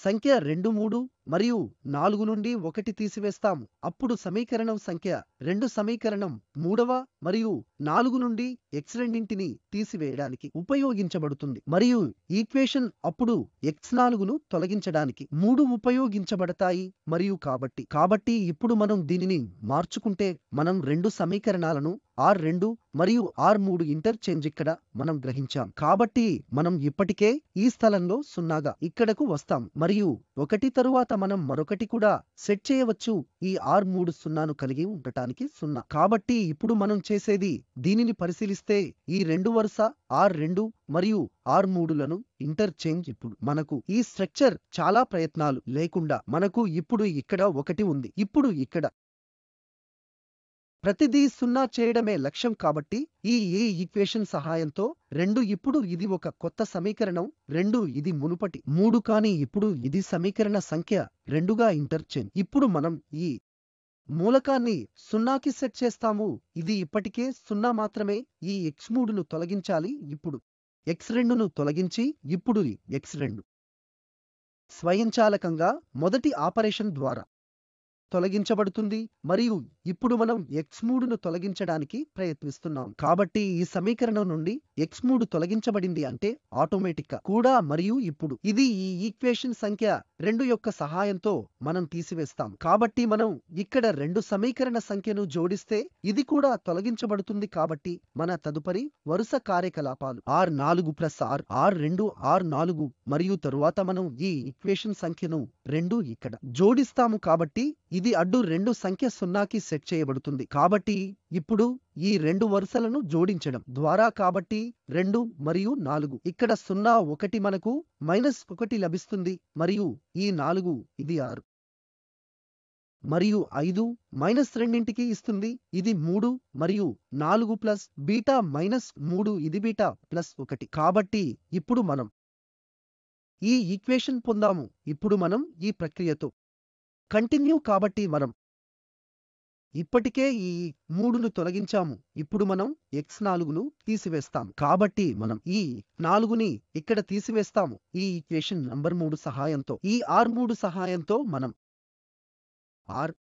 సంఖ్య రెండు మూడు మరియు నాలుగు నుండి ఒకటి తీసివేస్తాం అప్పుడు సమీకరణం సంఖ్య రెండు సమీకరణం మూడవ మరియు నాలుగు నుండి ఎక్స్ రెండింటిని తీసివేయడానికి ఉపయోగించబడుతుంది మరియు ఈక్వేషన్ అప్పుడు ఎక్స్ నాలుగును తొలగించడానికి మూడు ఉపయోగించబడతాయి మరియు కాబట్టి కాబట్టి ఇప్పుడు మనం దీనిని మార్చుకుంటే మనం రెండు సమీకరణాలను ఆర్ రెండు మరియు ఆర్ మూడు ఇంటర్చేంజ్ ఇక్కడ మనం గ్రహించాం కాబట్టి మనం ఇప్పటికే ఈ స్థలంలో సున్నాగా ఇక్కడకు వస్తాం మరియు ఒకటి తరువాత మనం మరొకటి కూడా సెట్ చేయవచ్చు ఈ ఆర్ మూడు సున్నాను కలిగి ఉండటానికి సున్నా కాబట్టి ఇప్పుడు మనం చేసేది దీనిని పరిశీలిస్తే ఈ రెండు వరుస ఆర్ రెండు మరియు ఆర్ మూడులను ఇంటర్చేంజ్ ఇప్పుడు మనకు ఈ స్ట్రక్చర్ చాలా ప్రయత్నాలు లేకుండా మనకు ఇప్పుడు ఇక్కడ ఒకటి ఉంది ఇప్పుడు ఇక్కడ ప్రతిదీ సున్నా చేయడమే లక్ష్యం కాబట్టి ఈ ఏ ఈక్వేషన్ సహాయంతో రెండు ఇప్పుడు ఇది ఒక కొత్త సమీకరణం రెండు ఇది మునుపటి మూడు కానీ ఇప్పుడు ఇది సమీకరణ సంఖ్య రెండుగా ఇంటర్చేంజ్ ఇప్పుడు మనం ఈ మూలకాన్ని సున్నాకి సెట్ చేస్తాము ఇది ఇప్పటికే సున్నా మాత్రమే ఈ ఎక్స్ మూడును తొలగించాలి ఇప్పుడు ఎక్స్ రెండును తొలగించి ఇప్పుడు ఎక్స్ రెండు స్వయంచాలకంగా మొదటి ఆపరేషన్ ద్వారా తొలగించబడుతుంది మరియు ఇప్పుడు మనం ఎక్స్ మూడును తొలగించడానికి ప్రయత్నిస్తున్నాం కాబట్టి ఈ సమీకరణం నుండి మూడు తొలగించబడింది అంటే ఆటోమేటిక్ కూడా మరియు ఇప్పుడు ఇది ఈ ఈక్వేషన్ సంఖ్య రెండు యొక్క సహాయంతో మనం తీసివేస్తాం కాబట్టి మనం ఇక్కడ రెండు సమీకరణ సంఖ్యను జోడిస్తే ఇది కూడా తొలగించబడుతుంది కాబట్టి మన తదుపరి వరుస కార్యకలాపాలు ఆర్ నాలుగు ప్లస్ ఆర్ ఆర్ రెండు ఆర్ నాలుగు మరియు తరువాత మనం ఈ ఈక్వేషన్ సంఖ్యను రెండు ఇక్కడ జోడిస్తాము కాబట్టి ఇది అడ్డు రెండు సంఖ్య సున్నాకి సెట్ చేయబడుతుంది కాబట్టి ఇప్పుడు ఈ రెండు వరుసలను జోడించడం ద్వారా కాబట్టి రెండు మరియు నాలుగు ఇక్కడ సున్నా ఒకటి మనకు మైనస్ ఒకటి లభిస్తుంది మరియు ఈ నాలుగు ఇది ఆరు మరియు ఐదు మైనస్ రెండింటికి ఇస్తుంది ఇది మూడు మరియు నాలుగు ప్లస్ బీటా మైనస్ మూడు ఇది బీటా ప్లస్ ఒకటి కాబట్టి ఇప్పుడు మనం ఈ ఈక్వేషన్ పొందాము ఇప్పుడు మనం ఈ ప్రక్రియతో కంటిన్యూ కాబట్టి మనం ఇప్పటికే ఈ మూడును తొలగించాము ఇప్పుడు మనం ఎక్స్ నాలుగును తీసివేస్తాము కాబట్టి మనం ఈ నాలుగుని ఇక్కడ తీసివేస్తాము ఈ ఈక్వేషన్ నంబర్ మూడు సహాయంతో ఈ ఆర్ మూడు సహాయంతో మనం ఆర్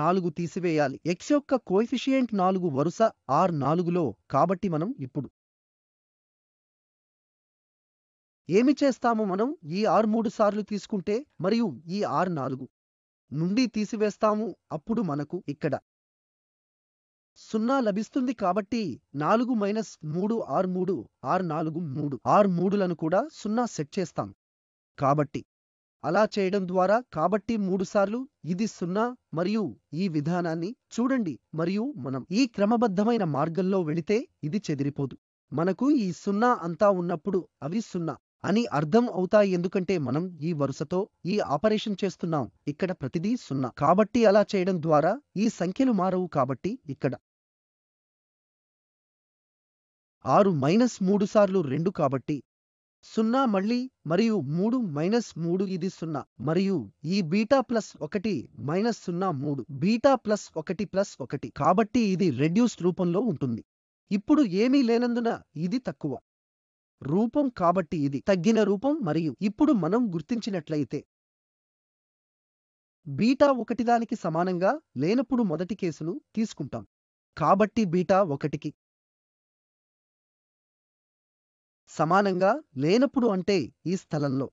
నాలుగు తీసివేయాలి ఎక్స్ యొక్క కోఎఫిషియంట్ నాలుగు వరుస ఆర్ నాలుగులో కాబట్టి మనం ఇప్పుడు ఏమి చేస్తాము మనం ఈ ఆర్ మూడు సార్లు తీసుకుంటే మరియు ఈ ఆర్ నాలుగు నుండి తీసివేస్తాము అప్పుడు మనకు ఇక్కడ సున్నా లభిస్తుంది కాబట్టి నాలుగు మైనస్ మూడు ఆర్ మూడు ఆర్ నాలుగు మూడు ఆర్ మూడులను కూడా సున్నా సెట్ చేస్తాం కాబట్టి అలా చేయడం ద్వారా కాబట్టి మూడుసార్లు ఇది సున్నా మరియు ఈ విధానాన్ని చూడండి మరియు మనం ఈ క్రమబద్ధమైన మార్గంలో వెళితే ఇది చెదిరిపోదు మనకు ఈ సున్నా అంతా ఉన్నప్పుడు అవి సున్నా అని అర్థం అవుతాయి ఎందుకంటే మనం ఈ వరుసతో ఈ ఆపరేషన్ చేస్తున్నాం ఇక్కడ ప్రతిదీ సున్నా కాబట్టి అలా చేయడం ద్వారా ఈ సంఖ్యలు మారవు కాబట్టి ఇక్కడ ఆరు మైనస్ మూడు సార్లు రెండు కాబట్టి సున్నా మళ్ళీ మరియు మూడు మైనస్ మూడు ఇది సున్నా మరియు ఈ బీటా ప్లస్ ఒకటి మైనస్ సున్నా మూడు బీటా ప్లస్ ఒకటి ప్లస్ ఒకటి కాబట్టి ఇది రెడ్యూస్డ్ రూపంలో ఉంటుంది ఇప్పుడు ఏమీ లేనందున ఇది తక్కువ రూపం కాబట్టి ఇది తగ్గిన రూపం మరియు ఇప్పుడు మనం గుర్తించినట్లయితే బీటా ఒకటిదానికి సమానంగా లేనప్పుడు మొదటి కేసును తీసుకుంటాం కాబట్టి బీటా ఒకటికి సమానంగా లేనప్పుడు అంటే ఈ స్థలంలో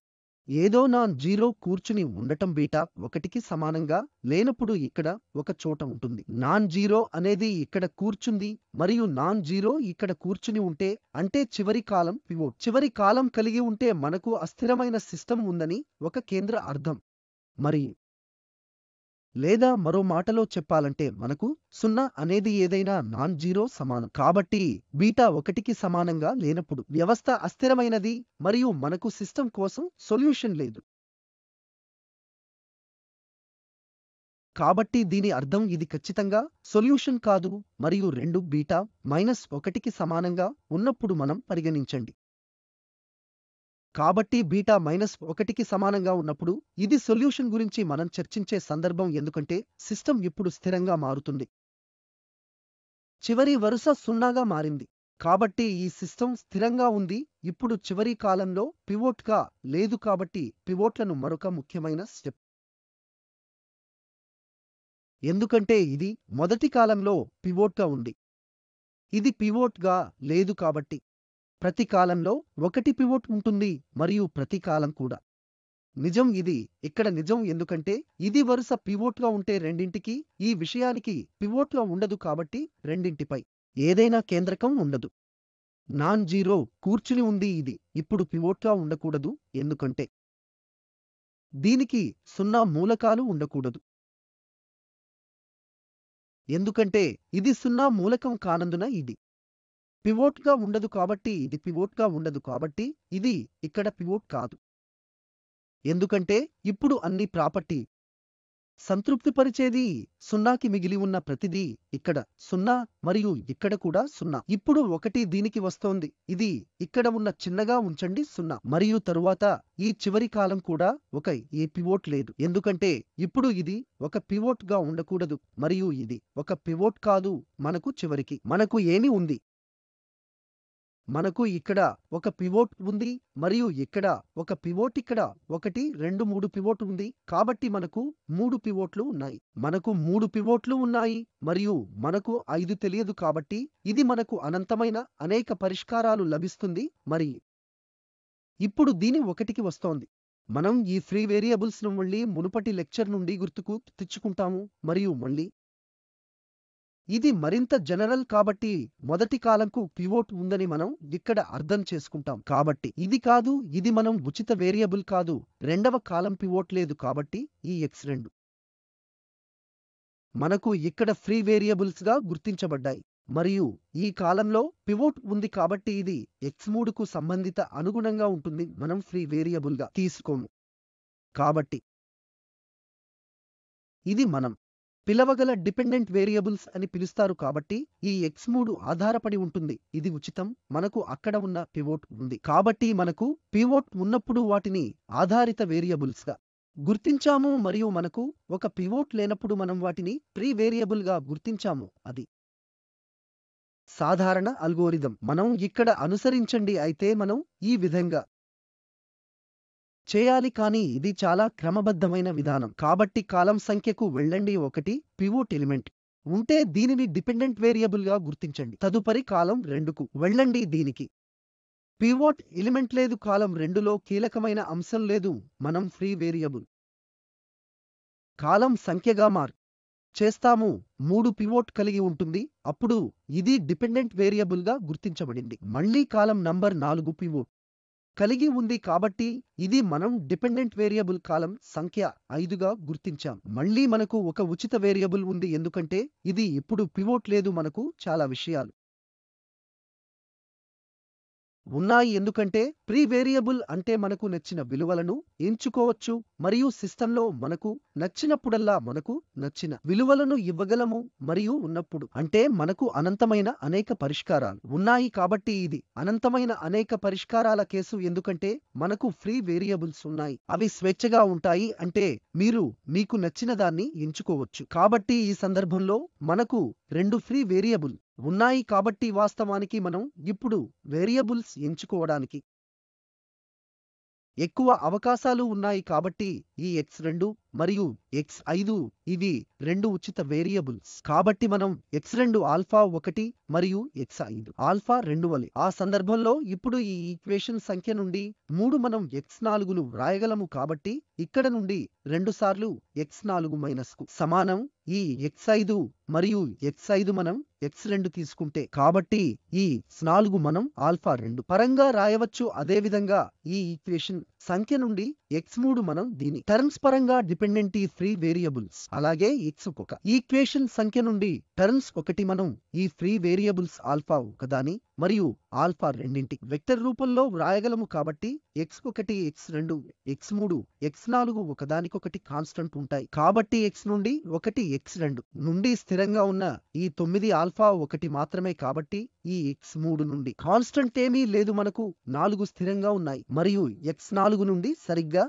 ఏదో నాన్ జీరో కూర్చుని ఉండటం బీటా ఒకటికి సమానంగా లేనప్పుడు ఇక్కడ ఒక చోట ఉంటుంది నాన్ జీరో అనేది ఇక్కడ కూర్చుంది మరియు నాన్ జీరో ఇక్కడ కూర్చుని ఉంటే అంటే చివరి కాలం పివో చివరి కాలం కలిగి ఉంటే మనకు అస్థిరమైన సిస్టమ్ ఉందని ఒక కేంద్ర అర్థం మరి లేదా మరో మాటలో చెప్పాలంటే మనకు సున్నా అనేది ఏదైనా నాన్ జీరో సమానం కాబట్టి బీటా ఒకటికి సమానంగా లేనప్పుడు వ్యవస్థ అస్థిరమైనది మరియు మనకు సిస్టమ్ కోసం సొల్యూషన్ లేదు కాబట్టి దీని అర్థం ఇది ఖచ్చితంగా సొల్యూషన్ కాదు మరియు రెండు బీటా మైనస్ ఒకటికి సమానంగా ఉన్నప్పుడు మనం పరిగణించండి కాబట్టి బీటా మైనస్ ఒకటికి సమానంగా ఉన్నప్పుడు ఇది సొల్యూషన్ గురించి మనం చర్చించే సందర్భం ఎందుకంటే సిస్టమ్ ఇప్పుడు స్థిరంగా మారుతుంది చివరి వరుస సున్నాగా మారింది కాబట్టి ఈ సిస్టమ్ స్థిరంగా ఉంది ఇప్పుడు చివరి కాలంలో పివోట్గా లేదు కాబట్టి పివోట్లను మరొక ముఖ్యమైన స్టెప్ ఎందుకంటే ఇది మొదటి కాలంలో పివోట్గా ఉంది ఇది పివోట్గా లేదు కాబట్టి ప్రతి కాలంలో ఒకటి పివోట్ ఉంటుంది మరియు ప్రతి కాలం కూడా నిజం ఇది ఇక్కడ నిజం ఎందుకంటే ఇది వరుస పివోట్గా ఉంటే రెండింటికి ఈ విషయానికి పివోట్గా ఉండదు కాబట్టి రెండింటిపై ఏదైనా కేంద్రకం ఉండదు నాన్ జీరో కూర్చుని ఉంది ఇది ఇప్పుడు పివోట్గా ఉండకూడదు ఎందుకంటే దీనికి సున్నా మూలకాలు ఉండకూడదు ఎందుకంటే ఇది సున్నా మూలకం కానందున ఇది పివోట్గా ఉండదు కాబట్టి ఇది పివోట్గా ఉండదు కాబట్టి ఇది ఇక్కడ పివోట్ కాదు ఎందుకంటే ఇప్పుడు అన్ని ప్రాపర్టీ సంతృప్తిపరిచేది సున్నాకి మిగిలి ఉన్న ప్రతిదీ ఇక్కడ సున్నా మరియు ఇక్కడ కూడా సున్నా ఇప్పుడు ఒకటి దీనికి వస్తోంది ఇది ఇక్కడ ఉన్న చిన్నగా ఉంచండి సున్నా మరియు తరువాత ఈ చివరి కాలం కూడా ఒక ఏ పివోట్ లేదు ఎందుకంటే ఇప్పుడు ఇది ఒక పివోట్ గా ఉండకూడదు మరియు ఇది ఒక పివోట్ కాదు మనకు చివరికి మనకు ఏమి ఉంది మనకు ఇక్కడ ఒక పివోట్ ఉంది మరియు ఇక్కడ ఒక పివోట్ ఇక్కడ ఒకటి రెండు మూడు పివోట్ ఉంది కాబట్టి మనకు మూడు పివోట్లు ఉన్నాయి మనకు మూడు పివోట్లు ఉన్నాయి మరియు మనకు ఐదు తెలియదు కాబట్టి ఇది మనకు అనంతమైన అనేక పరిష్కారాలు లభిస్తుంది మరి ఇప్పుడు దీని ఒకటికి వస్తోంది మనం ఈ ఫ్రీ వేరియబుల్స్ను మళ్ళీ మునుపటి లెక్చర్ నుండి గుర్తుకు తెచ్చుకుంటాము మరియు మళ్ళీ ఇది మరింత జనరల్ కాబట్టి మొదటి కాలంకు పివోట్ ఉందని మనం ఇక్కడ అర్థం చేసుకుంటాం కాబట్టి ఇది కాదు ఇది మనం ఉచిత వేరియబుల్ కాదు రెండవ కాలం పివోట్ లేదు కాబట్టి ఈ ఎక్స్ రెండు మనకు ఇక్కడ ఫ్రీ వేరియబుల్స్గా గుర్తించబడ్డాయి మరియు ఈ కాలంలో పివోట్ ఉంది కాబట్టి ఇది ఎక్స్ మూడుకు సంబంధిత అనుగుణంగా ఉంటుంది మనం ఫ్రీ వేరియబుల్గా తీసుకోము కాబట్టి ఇది మనం పిలవగల డిపెండెంట్ వేరియబుల్స్ అని పిలుస్తారు కాబట్టి ఈ ఎక్స్ మూడు ఆధారపడి ఉంటుంది ఇది ఉచితం మనకు అక్కడ ఉన్న పివోట్ ఉంది కాబట్టి మనకు పివోట్ ఉన్నప్పుడు వాటిని ఆధారిత వేరియబుల్స్గా గుర్తించాము మరియు మనకు ఒక పివోట్ లేనప్పుడు మనం వాటిని ప్రీ వేరియబుల్గా గుర్తించాము అది సాధారణ అల్గోరిథం మనం ఇక్కడ అనుసరించండి అయితే మనం ఈ విధంగా చేయాలి కానీ ఇది చాలా క్రమబద్ధమైన విధానం కాబట్టి కాలం సంఖ్యకు వెళ్ళండి ఒకటి పివోట్ ఎలిమెంట్ ఉంటే దీనిని డిపెండెంట్ వేరియబుల్గా గుర్తించండి తదుపరి కాలం రెండుకు వెళ్ళండి దీనికి పివోట్ ఎలిమెంట్ లేదు కాలం రెండులో కీలకమైన అంశం లేదు మనం ఫ్రీ వేరియబుల్ కాలం సంఖ్యగా మార్ చేస్తాము మూడు పివోట్ కలిగి ఉంటుంది అప్పుడు ఇది డిపెండెంట్ వేరియబుల్గా గుర్తించబడింది మళ్లీ కాలం నంబర్ నాలుగు పివోట్ కలిగి ఉంది కాబట్టి ఇది మనం డిపెండెంట్ వేరియబుల్ కాలం సంఖ్య ఐదుగా గుర్తించాం మళ్ళీ మనకు ఒక ఉచిత వేరియబుల్ ఉంది ఎందుకంటే ఇది ఇప్పుడు పివోట్ లేదు మనకు చాలా విషయాలు ఉన్నాయి ఎందుకంటే ప్రీ వేరియబుల్ అంటే మనకు నచ్చిన విలువలను ఎంచుకోవచ్చు మరియు సిస్టంలో మనకు నచ్చినప్పుడల్లా మనకు నచ్చిన విలువలను ఇవ్వగలము మరియు ఉన్నప్పుడు అంటే మనకు అనంతమైన అనేక పరిష్కారాలు ఉన్నాయి కాబట్టి ఇది అనంతమైన అనేక పరిష్కారాల కేసు ఎందుకంటే మనకు ఫ్రీ వేరియబుల్స్ ఉన్నాయి అవి స్వేచ్ఛగా ఉంటాయి అంటే మీరు మీకు నచ్చిన దాన్ని ఎంచుకోవచ్చు కాబట్టి ఈ సందర్భంలో మనకు రెండు ఫ్రీ వేరియబుల్ ఉన్నాయి కాబట్టి వాస్తవానికి మనం ఇప్పుడు వేరియబుల్స్ ఎంచుకోవడానికి ఎక్కువ అవకాశాలు ఉన్నాయి కాబట్టి ఈ ఎక్స్ రెండు మరియు ఎక్స్ ఐదు ఇవి రెండు ఉచిత వేరియబుల్స్ కాబట్టి మనం ఎక్స్ రెండు ఆల్ఫా ఒకటి మరియు ఎక్స్ ఐదు ఆల్ఫా రెండు వలె ఆ సందర్భంలో ఇప్పుడు ఈ ఈక్వేషన్ సంఖ్య నుండి మూడు మనం ఎక్స్ నాలుగును వ్రాయగలము కాబట్టి ఇక్కడ నుండి రెండుసార్లు ఎక్స్ నాలుగు మైనస్ కు సమానం ఈ ఎక్స్ ఐదు మరియు ఎక్స్ ఐదు మనం ఎక్స్ రెండు తీసుకుంటే కాబట్టి ఈ నాలుగు మనం ఆల్ఫా రెండు పరంగా రాయవచ్చు అదేవిధంగా ఈ ఈక్వేషన్ సంఖ్య నుండి ఎక్స్ మూడు మనం దీని టర్మ్స్ పరంగా డిపెండెంటీ ఫ్రీ వేరియబుల్స్ అలాగే ఇట్స్ ఒక ఈక్వేషన్ సంఖ్య నుండి టర్మ్స్ ఒకటి మనం ఈ ఫ్రీ వేరియబుల్స్ ఆల్ఫా ఒకదాని మరియు ఆల్ఫా రెండింటి వెక్టర్ రూపంలో వ్రాయగలము కాబట్టి ఎక్స్ ఒకటి ఎక్స్ రెండు ఎక్స్ మూడు ఎక్స్ నాలుగు ఒకదానికొకటి కాన్స్టంట్ ఉంటాయి కాబట్టి ఎక్స్ నుండి ఒకటి ఎక్స్ రెండు నుండి స్థిరంగా ఉన్న ఈ తొమ్మిది ఆల్ఫా ఒకటి మాత్రమే కాబట్టి ఈ ఎక్స్ మూడు నుండి కాన్స్టంట్ ఏమీ లేదు మనకు నాలుగు స్థిరంగా ఉన్నాయి మరియు ఎక్స్ నాలుగు నుండి సరిగ్గా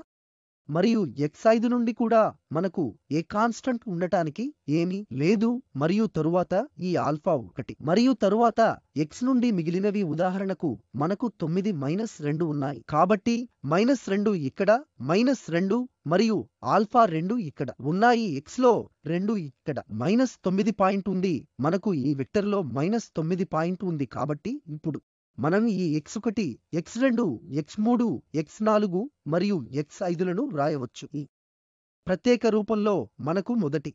మరియు ఎక్సైదు నుండి కూడా మనకు ఏ కాన్స్టంట్ ఉండటానికి ఏమీ లేదు మరియు తరువాత ఈ ఆల్ఫా ఒకటి మరియు తరువాత ఎక్స్ నుండి మిగిలినవి ఉదాహరణకు మనకు తొమ్మిది మైనస్ రెండు ఉన్నాయి కాబట్టి మైనస్ రెండు ఇక్కడ మైనస్ రెండు మరియు ఆల్ఫా రెండు ఇక్కడ ఉన్నాయి ఎక్స్లో రెండు ఇక్కడ మైనస్ తొమ్మిది పాయింట్ ఉంది మనకు ఈ వెక్టర్లో మైనస్ తొమ్మిది పాయింట్ ఉంది కాబట్టి ఇప్పుడు మనం ఈ ఎక్స్ ఒకటి ఎక్స్ రెండు ఎక్స్ మూడు ఎక్స్ నాలుగు మరియు ఎక్స్ ఐదులను వ్రాయవచ్చు ఈ ప్రత్యేక రూపంలో మనకు మొదటి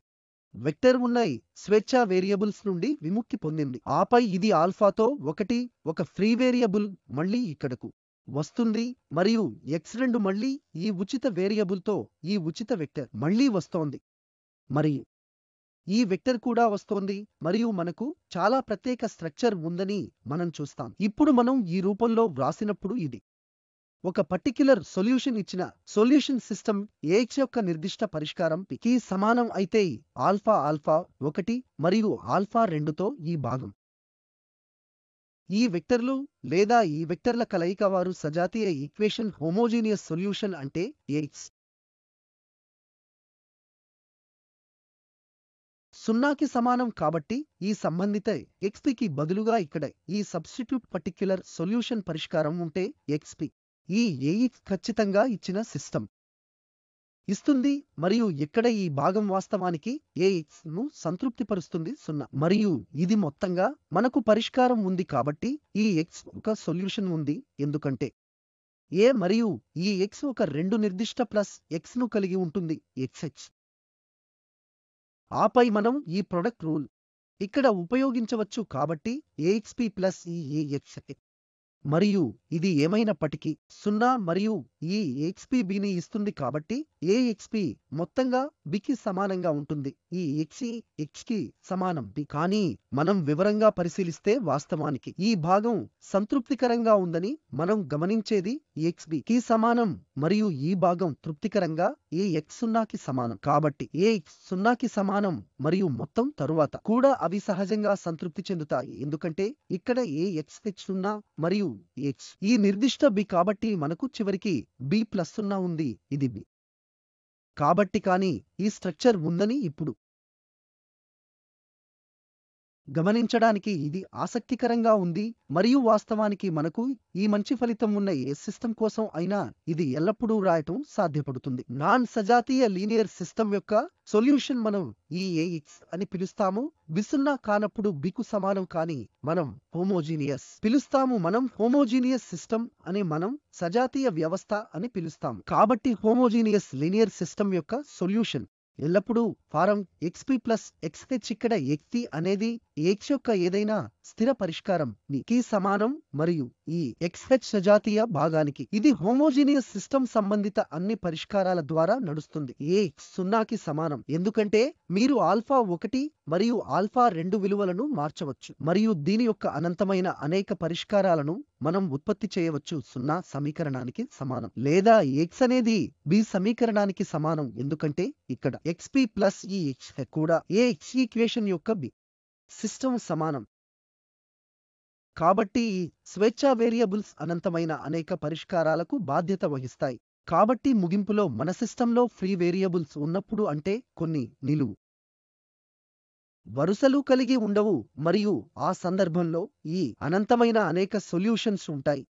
వెక్టర్ ఉన్నాయి స్వేచ్ఛా వేరియబుల్స్ నుండి విముక్తి పొందింది ఆపై ఇది ఆల్ఫాతో ఒకటి ఒక ఫ్రీ వేరియబుల్ మళ్ళీ ఇక్కడకు వస్తుంది మరియు ఎక్స్ రెండు మళ్ళీ ఈ ఉచిత వేరియబుల్తో ఈ ఉచిత వెక్టర్ మళ్ళీ వస్తోంది మరియు ఈ వెక్టర్ కూడా వస్తోంది మరియు మనకు చాలా ప్రత్యేక స్ట్రక్చర్ ఉందని మనం చూస్తాం ఇప్పుడు మనం ఈ రూపంలో వ్రాసినప్పుడు ఇది ఒక పర్టిక్యులర్ సొల్యూషన్ ఇచ్చిన సొల్యూషన్ సిస్టమ్ ఏక్స్ యొక్క నిర్దిష్ట పరిష్కారం కి సమానం అయితే ఆల్ఫా ఆల్ఫా ఒకటి మరియు ఆల్ఫా రెండుతో ఈ భాగం ఈ వెక్టర్లు లేదా ఈ వెక్టర్ల కలయిక వారు సజాతీయ ఈక్వేషన్ హోమోజీనియస్ సొల్యూషన్ అంటే ఏక్స్ సున్నాకి సమానం కాబట్టి ఈ సంబంధిత ఎక్స్పికి బదులుగా ఇక్కడ ఈ సబ్స్టిట్యూట్ పర్టిక్యులర్ సొల్యూషన్ పరిష్కారం ఉంటే ఎక్స్పి ఈ ఏఇక్స్ e ఖచ్చితంగా ఇచ్చిన సిస్టమ్ ఇస్తుంది మరియు ఇక్కడ ఈ భాగం వాస్తవానికి ఏఇక్స్ e ను సంతృప్తిపరుస్తుంది సున్నా మరియు ఇది మొత్తంగా మనకు పరిష్కారం ఉంది కాబట్టి ఈ ఎక్స్ ఒక సొల్యూషన్ ఉంది ఎందుకంటే ఏ మరియు ఈ ఎక్స్ ఒక రెండు నిర్దిష్ట ప్లస్ ఎక్స్ ను కలిగి ఉంటుంది ఎక్స్హెచ్ ఆపై మనం ఈ ప్రొడక్ట్ రూల్ ఇక్కడ ఉపయోగించవచ్చు కాబట్టి ఏఎక్స్పి ప్లస్ ఈ మరియు ఇది ఏమైనప్పటికీ సున్నా మరియు ఈ ఎక్స్పీ బిని ఇస్తుంది కాబట్టి ఏ ఎక్స్పీ మొత్తంగా బికి సమానంగా ఉంటుంది ఈ ఎక్స్ ఎక్స్కి సమానం బి కానీ మనం వివరంగా పరిశీలిస్తే వాస్తవానికి ఈ భాగం సంతృప్తికరంగా ఉందని మనం గమనించేది కి సమానం మరియు ఈ భాగం తృప్తికరంగా ఏ ఎక్స్ సున్నాకి సమానం కాబట్టి ఏ ఎక్స్ సున్నాకి సమానం మరియు మొత్తం తరువాత కూడా అవి సహజంగా సంతృప్తి చెందుతాయి ఎందుకంటే ఇక్కడ ఏ ఎక్స్ హెచ్ సున్నా మరియు ఎక్స్ ఈ నిర్దిష్ట బి కాబట్టి మనకు చివరికి బి ప్లస్ సున్నా ఉంది ఇది బి కాబట్టి కానీ ఈ స్ట్రక్చర్ ఉందని ఇప్పుడు గమనించడానికి ఇది ఆసక్తికరంగా ఉంది మరియు వాస్తవానికి మనకు ఈ మంచి ఫలితం ఉన్న ఏ సిస్టమ్ కోసం అయినా ఇది ఎల్లప్పుడూ రాయటం సాధ్యపడుతుంది నాన్ సజాతీయ లీనియర్ సిస్టమ్ యొక్క సొల్యూషన్ మనం ఈ ఏఎక్స్ అని పిలుస్తాము విసున్నా కానప్పుడు బికు సమానం కాని మనం హోమోజీనియస్ పిలుస్తాము మనం హోమోజీనియస్ సిస్టమ్ అని మనం సజాతీయ వ్యవస్థ అని పిలుస్తాం కాబట్టి హోమోజీనియస్ లీనియర్ సిస్టమ్ యొక్క సొల్యూషన్ ఎల్లప్పుడూ form x p plus x h ఇక్కడ ఎక్తి అనేది ఎక్స్ యొక్క ఏదైనా స్థిర పరిష్కారం ని కి సమానం మరియు ఈ ఎక్స్హెచ్ సజాతీయ భాగానికి ఇది హోమోజీనియస్ సిస్టమ్ సంబంధిత అన్ని పరిష్కారాల ద్వారా నడుస్తుంది ఏ సున్నాకి సమానం ఎందుకంటే మీరు ఆల్ఫా ఒకటి మరియు ఆల్ఫా రెండు విలువలను మార్చవచ్చు మరియు దీని యొక్క అనంతమైన అనేక పరిష్కారాలను మనం ఉత్పత్తి చేయవచ్చు సున్నా సమీకరణానికి సమానం లేదా ఎక్స్ అనేది బి సమీకరణానికి సమానం ఎందుకంటే ఇక్కడ ఎక్స్పి ప్లస్ ఈ ఎక్స్ కూడా ఏ ఎక్స్ ఈక్వేషన్ యొక్క బి సిస్టమ్ సమానం కాబట్టి ఈ స్వేచ్ఛా వేరియబుల్స్ అనంతమైన అనేక పరిష్కారాలకు బాధ్యత వహిస్తాయి కాబట్టి ముగింపులో మన సిస్టంలో ఫ్రీ వేరియబుల్స్ ఉన్నప్పుడు అంటే కొన్ని నిలువు వరుసలు కలిగి ఉండవు మరియు ఆ సందర్భంలో ఈ అనంతమైన అనేక సొల్యూషన్స్ ఉంటాయి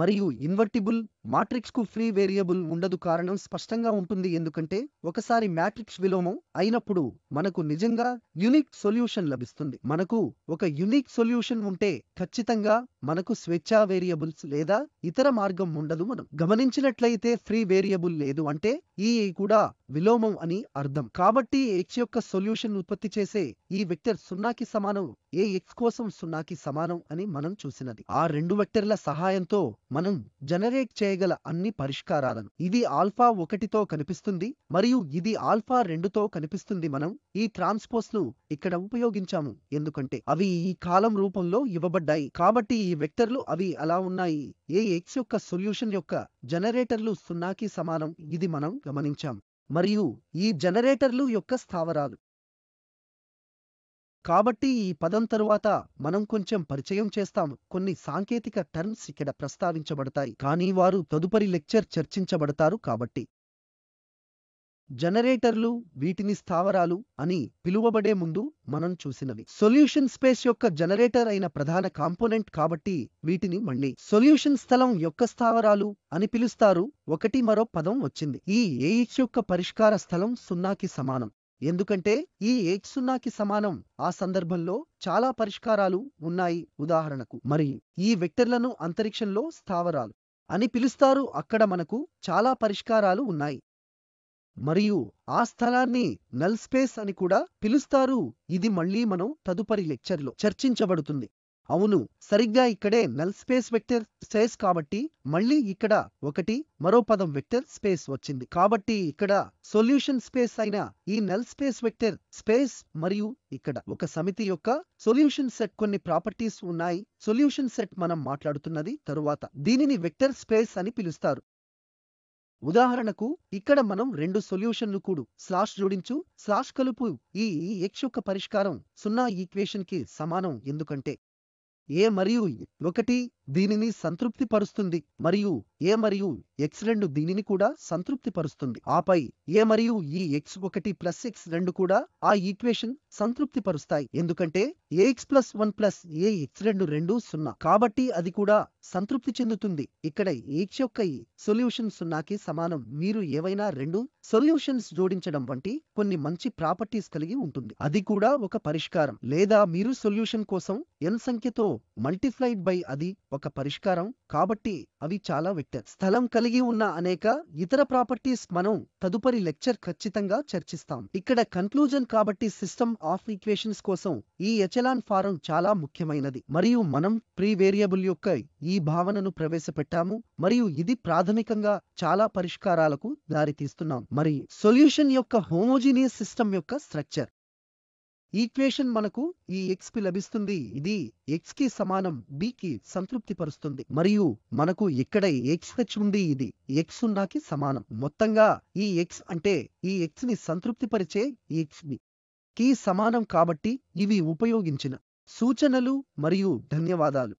మరియు ఇన్వర్టిబుల్ మాట్రిక్స్కు ఫ్రీ వేరియబుల్ ఉండదు కారణం స్పష్టంగా ఉంటుంది ఎందుకంటే ఒకసారి మ్యాట్రిక్స్ విలోమం అయినప్పుడు మనకు నిజంగా యునిక్ సొల్యూషన్ లభిస్తుంది మనకు ఒక యునిక్ సొల్యూషన్ ఉంటే ఖచ్చితంగా మనకు స్వేచ్ఛా వేరియబుల్స్ లేదా ఇతర మార్గం ఉండదు మనం గమనించినట్లయితే ఫ్రీ వేరియబుల్ లేదు అంటే ఈ కూడా విలోమం అని అర్థం కాబట్టి ఎక్స్ యొక్క సొల్యూషన్ ఉత్పత్తి చేసే ఈ వెక్టర్ సున్నాకి సమానం ఏ ఎక్స్ కోసం సున్నాకి సమానం అని మనం చూసినది ఆ రెండు వెక్టర్ల సహాయంతో మనం జనరేట్ చేయగల అన్ని పరిష్కారాలను ఇది ఆల్ఫా ఒకటితో కనిపిస్తుంది మరియు ఇది ఆల్ఫా రెండుతో కనిపిస్తుంది మనం ఈ ట్రాన్స్పోస్ ను ఇక్కడ ఉపయోగించాము ఎందుకంటే అవి ఈ కాలం రూపంలో ఇవ్వబడ్డాయి కాబట్టి ఈ వెక్టర్లు అవి అలా ఉన్నాయి ఏ ఎక్స్ యొక్క సొల్యూషన్ యొక్క జనరేటర్లు సున్నాకి సమానం ఇది మనం గమనించాం మరియు ఈ జనరేటర్లు యొక్క స్థావరాలు కాబట్టి ఈ పదం తరువాత మనం కొంచెం పరిచయం చేస్తాం కొన్ని సాంకేతిక టర్మ్స్ ఇక్కడ ప్రస్తావించబడతాయి కానీ వారు తదుపరి లెక్చర్ చర్చించబడతారు కాబట్టి జనరేటర్లు వీటిని స్థావరాలు అని పిలువబడే ముందు మనం చూసినవి సొల్యూషన్ స్పేస్ యొక్క జనరేటర్ అయిన ప్రధాన కాంపోనెంట్ కాబట్టి వీటిని మళ్ళీ సొల్యూషన్ స్థలం యొక్క స్థావరాలు అని పిలుస్తారు ఒకటి మరో పదం వచ్చింది ఈ ఏహెచ్ యొక్క పరిష్కార స్థలం సున్నాకి సమానం ఎందుకంటే ఈ h సున్నాకి సమానం ఆ సందర్భంలో చాలా పరిష్కారాలు ఉన్నాయి ఉదాహరణకు మరి ఈ వెక్టర్లను అంతరిక్షంలో స్థావరాలు అని పిలుస్తారు అక్కడ మనకు చాలా పరిష్కారాలు ఉన్నాయి మరియు ఆ స్థలాన్ని నల్ స్పేస్ అని కూడా పిలుస్తారు ఇది మళ్ళీ మనం తదుపరి లెక్చర్లో చర్చించబడుతుంది అవును సరిగ్గా ఇక్కడే నల్ స్పేస్ వెక్టర్ స్పేస్ కాబట్టి మళ్ళీ ఇక్కడ ఒకటి మరో పదం వెక్టర్ స్పేస్ వచ్చింది కాబట్టి ఇక్కడ సొల్యూషన్ స్పేస్ అయిన ఈ నల్ స్పేస్ వెక్టర్ స్పేస్ మరియు ఇక్కడ ఒక సమితి యొక్క సొల్యూషన్ సెట్ కొన్ని ప్రాపర్టీస్ ఉన్నాయి సొల్యూషన్ సెట్ మనం మాట్లాడుతున్నది తరువాత దీనిని వెక్టర్ స్పేస్ అని పిలుస్తారు ఉదాహరణకు ఇక్కడ మనం రెండు సొల్యూషన్లు కూడు స్లాష్ జోడించు స్లాష్ కలుపు ఈ ఎక్స్ యొక్క పరిష్కారం సున్నా ఈక్వేషన్ కి సమానం ఎందుకంటే ఏ మరియు ఒకటి దీనిని సంతృప్తిపరుస్తుంది మరియు ఏ మరియు ఎక్స్ రెండు దీనిని కూడా సంతృప్తిపరుస్తుంది ఆపై ఏ మరియు ఈ ఎక్స్ ఒకటి ప్లస్ ఎక్స్ రెండు కూడా ఆ ఈక్వేషన్ సంతృప్తిపరుస్తాయి ఎందుకంటే A x plus one plus A x రెండు రెండు సున్నా కాబట్టి అది కూడా సంతృప్తి చెందుతుంది ఇక్కడ ఏక్స్ యొక్క ఈ సొల్యూషన్ సున్నాకి సమానం మీరు ఏవైనా రెండు సొల్యూషన్స్ జోడించడం వంటి కొన్ని మంచి ప్రాపర్టీస్ కలిగి ఉంటుంది అది కూడా ఒక పరిష్కారం లేదా మీరు సొల్యూషన్ కోసం ఎన్ సంఖ్యతో మల్టిప్లైడ్ బై అది ఒక పరిష్కారం కాబట్టి అవి చాలా వెక్టర్ స్థలం కలిగి ఉన్న అనేక ఇతర ప్రాపర్టీస్ మనం తదుపరి లెక్చర్ ఖచ్చితంగా చర్చిస్తాం ఇక్కడ కన్క్లూజన్ కాబట్టి సిస్టమ్ ఆఫ్ ఈక్వేషన్స్ కోసం ఈ హెచ్ఎల్ ఎచెలాన్ ఫారం చాలా ముఖ్యమైనది మరియు మనం ప్రీ వేరియబుల్ యొక్క ఈ భావనను ప్రవేశపెట్టాము మరియు ఇది ప్రాథమికంగా చాలా పరిష్కారాలకు దారితీస్తున్నాం మరి సొల్యూషన్ యొక్క హోమోజీనియస్ సిస్టమ్ యొక్క స్ట్రక్చర్ ఈక్వేషన్ మనకు ఈ ఎక్స్ కి లభిస్తుంది ఇది ఎక్స్ కి సమానం బి కి సంతృప్తిపరుస్తుంది మరియు మనకు ఇక్కడ హెచ్ ఉంది ఇది ఎక్స్ సున్నాకి సమానం మొత్తంగా ఈ ఎక్స్ అంటే ఈ ఎక్స్ ని సంతృప్తిపరిచే ఈ బి కి సమానం కాబట్టి ఇవి ఉపయోగించిన సూచనలు మరియు ధన్యవాదాలు